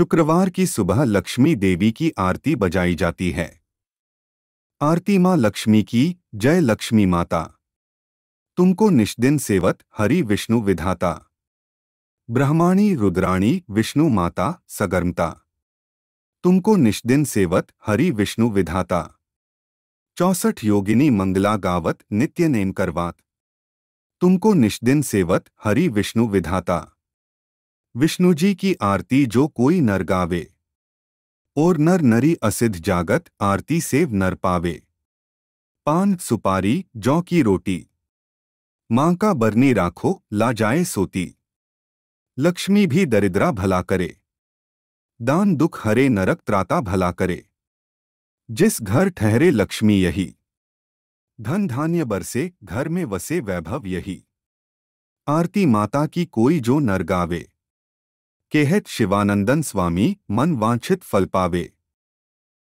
शुक्रवार की सुबह लक्ष्मी देवी की आरती बजाई जाती है आरती माँ लक्ष्मी की जय लक्ष्मी माता तुमको निष्दिन सेवत हरि विष्णु विधाता ब्रह्माणी रुद्राणी विष्णु माता सगर्मता तुमको निष्दिन सेवत हरि विष्णु विधाता चौसठ योगिनी मंगला गावत नित्य नेम करवात तुमको निष्दिन सेवत हरि विष्णु विधाता विष्णु जी की आरती जो कोई नर गावे और नर नरी असिध जागत आरती सेव नर पावे पान सुपारी जौ की रोटी मां का बरनी राखो ला जाए सोती लक्ष्मी भी दरिद्रा भला करे दान दुख हरे नरक त्राता भला करे जिस घर ठहरे लक्ष्मी यही धन धान्य बरसे घर में वसे वैभव यही आरती माता की कोई जो नर गावे केहत शिवानंदन स्वामी मन वांछित फल पावे